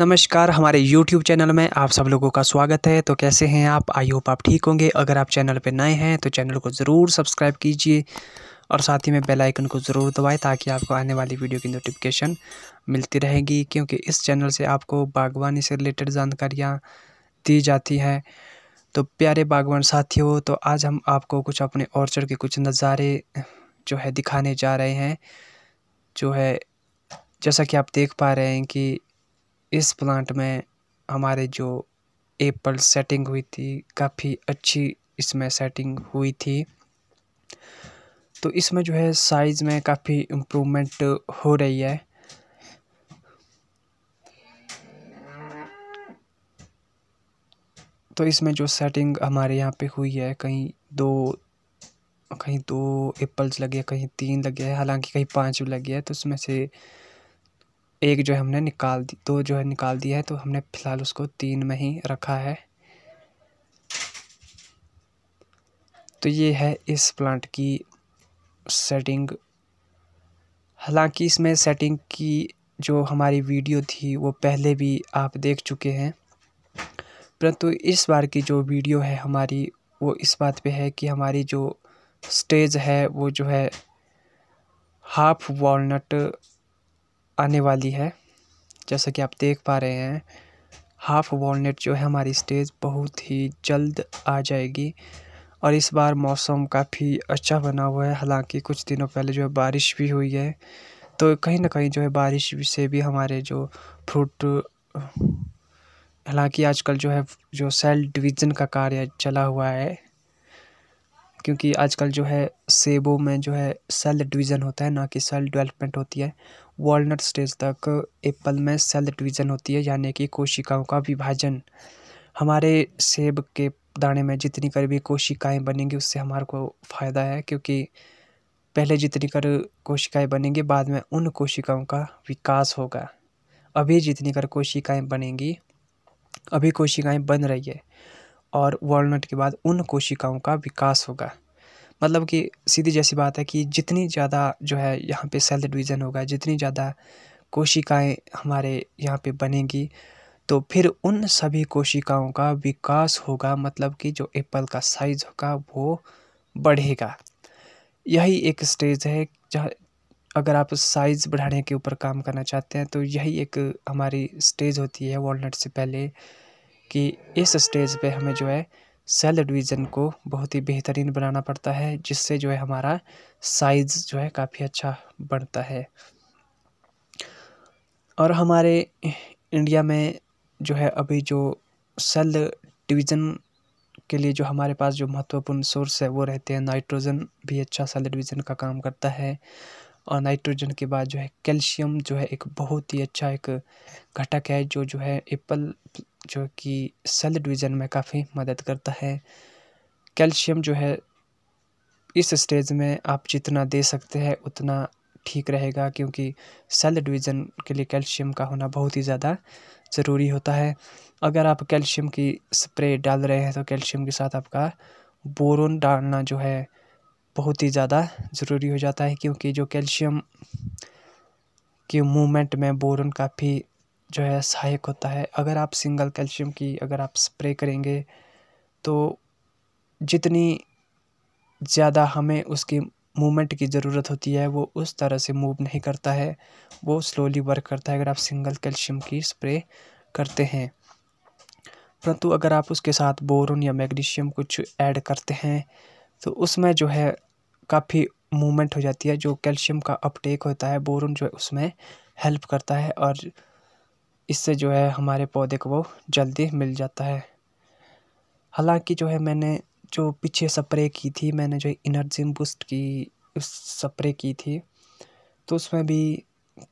नमस्कार हमारे YouTube channel में आप सब लोगों का स्वागत है तो कैसे हैं आप आई होप आप ठीक होंगे अगर आप चैनल पर नए हैं तो चैनल को ज़रूर सब्सक्राइब कीजिए और साथ ही में बेल आइकन को ज़रूर दबाएं ताकि आपको आने वाली वीडियो की नोटिफिकेशन मिलती रहेगी क्योंकि इस चैनल से आपको बागवानी से रिलेटेड जानकारियाँ दी जाती हैं तो प्यारे बागवान साथियों तो आज हम आपको कुछ अपने ऑर्चर्ड के कुछ नज़ारे जो है दिखाने जा रहे हैं जो है जैसा कि आप देख पा रहे हैं कि इस प्लांट में हमारे जो एप्पल सेटिंग हुई थी काफ़ी अच्छी इसमें सेटिंग हुई थी तो इसमें जो है साइज़ में काफ़ी इम्प्रूवमेंट हो रही है तो इसमें जो सेटिंग हमारे यहाँ पे हुई है कहीं दो कहीं दो एप्पल्स लगे कहीं तीन लगे हैं हालांकि कहीं पांच भी लगे हैं तो इसमें से एक जो है हमने निकाल दी दो जो है निकाल दिया है तो हमने फ़िलहाल उसको तीन में ही रखा है तो ये है इस प्लांट की सेटिंग हालांकि इसमें सेटिंग की जो हमारी वीडियो थी वो पहले भी आप देख चुके हैं परंतु इस बार की जो वीडियो है हमारी वो इस बात पे है कि हमारी जो स्टेज है वो जो है हाफ वॉलनट आने वाली है जैसा कि आप देख पा रहे हैं हाफ वॉलनट जो है हमारी स्टेज बहुत ही जल्द आ जाएगी और इस बार मौसम काफ़ी अच्छा बना हुआ है हालांकि कुछ दिनों पहले जो है बारिश भी हुई है तो कहीं ना कहीं जो है बारिश से भी हमारे जो फ्रूट हालांकि आजकल जो है जो सेल डिवीज़न का कार्य चला हुआ है क्योंकि आजकल जो है सेबों में जो है सेल डिवीज़न होता है ना कि सेल डेवलपमेंट होती है वॉलनट स्टेज तक एप्पल में सेल डिवीज़न होती है यानी कि कोशिकाओं का विभाजन हमारे सेब के दाने में जितनी कर भी कोशिकाएं बनेंगी उससे हमारे को फ़ायदा है क्योंकि पहले जितनी कर कोशिकाएं बनेंगी बाद में उन कोशिकाओं का विकास होगा अभी जितनी कर कोशिकाएं बनेंगी अभी कोशिकाएं बन रही है और वॉलनट के बाद उन कोशिकाओं का विकास होगा मतलब कि सीधी जैसी बात है कि जितनी ज़्यादा जो है यहाँ पे सेल डिवीज़न होगा जितनी ज़्यादा कोशिकाएं हमारे यहाँ पे बनेंगी तो फिर उन सभी कोशिकाओं का विकास होगा मतलब कि जो एप्पल का साइज़ होगा वो बढ़ेगा यही एक स्टेज है जहाँ अगर आप साइज़ बढ़ाने के ऊपर काम करना चाहते हैं तो यही एक हमारी स्टेज होती है वॉलनट से पहले कि इस स्टेज पे हमें जो है सेल डिवीज़न को बहुत ही बेहतरीन बनाना पड़ता है जिससे जो है हमारा साइज़ जो है काफ़ी अच्छा बढ़ता है और हमारे इंडिया में जो है अभी जो सेल डिवीज़न के लिए जो हमारे पास जो महत्वपूर्ण सोर्स है वो रहते हैं नाइट्रोजन भी अच्छा सेल डिवीज़न का काम करता है और नाइट्रोजन के बाद जो है कैल्शियम जो है एक बहुत ही अच्छा एक घटक है जो जो है एप्पल जो कि सेल डिवीज़न में काफ़ी मदद करता है कैल्शियम जो है इस स्टेज में आप जितना दे सकते हैं उतना ठीक रहेगा क्योंकि सेल डिवीज़न के लिए कैल्शियम का होना बहुत ही ज़्यादा ज़रूरी होता है अगर आप कैल्शियम की स्प्रे डाल रहे हैं तो कैल्शियम के साथ आपका बोरोन डालना जो है बहुत ही ज़्यादा ज़रूरी हो जाता है क्योंकि जो कैल्शियम के मूवमेंट में बोरोन काफ़ी जो है सहायक होता है अगर आप सिंगल कैल्शियम की अगर आप स्प्रे करेंगे तो जितनी ज़्यादा हमें उसकी मूवमेंट की ज़रूरत होती है वो उस तरह से मूव नहीं करता है वो स्लोली वर्क करता है अगर आप सिंगल कैल्शियम की स्प्रे करते हैं परंतु अगर आप उसके साथ बोरोन या मैग्नीशियम कुछ ऐड करते हैं तो उसमें जो है काफ़ी मूवमेंट हो जाती है जो कैल्शियम का अपटेक होता है बोरोन जो है उसमें हेल्प करता है और इससे जो है हमारे पौधे को वो जल्दी मिल जाता है हालांकि जो है मैंने जो पीछे स्प्रे की थी मैंने जो इनर्जी बूस्ट की स्प्रे की थी तो उसमें भी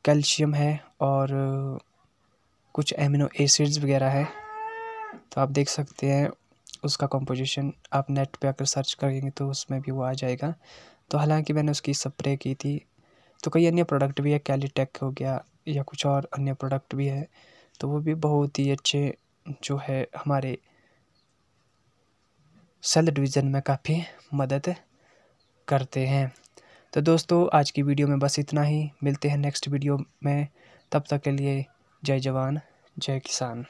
कैल्शियम है और कुछ एमिनो एसिड्स वगैरह है तो आप देख सकते हैं उसका कंपोजिशन आप नेट पे आकर सर्च करेंगे तो उसमें भी वो आ जाएगा तो हालांकि मैंने उसकी स्प्रे की थी तो कई अन्य प्रोडक्ट भी है कैलीटेक हो गया या कुछ और अन्य प्रोडक्ट भी है तो वो भी बहुत ही अच्छे जो है हमारे सेल डिवीज़न में काफ़ी मदद करते हैं तो दोस्तों आज की वीडियो में बस इतना ही मिलते हैं नेक्स्ट वीडियो में तब तक के लिए जय जवान जय किसान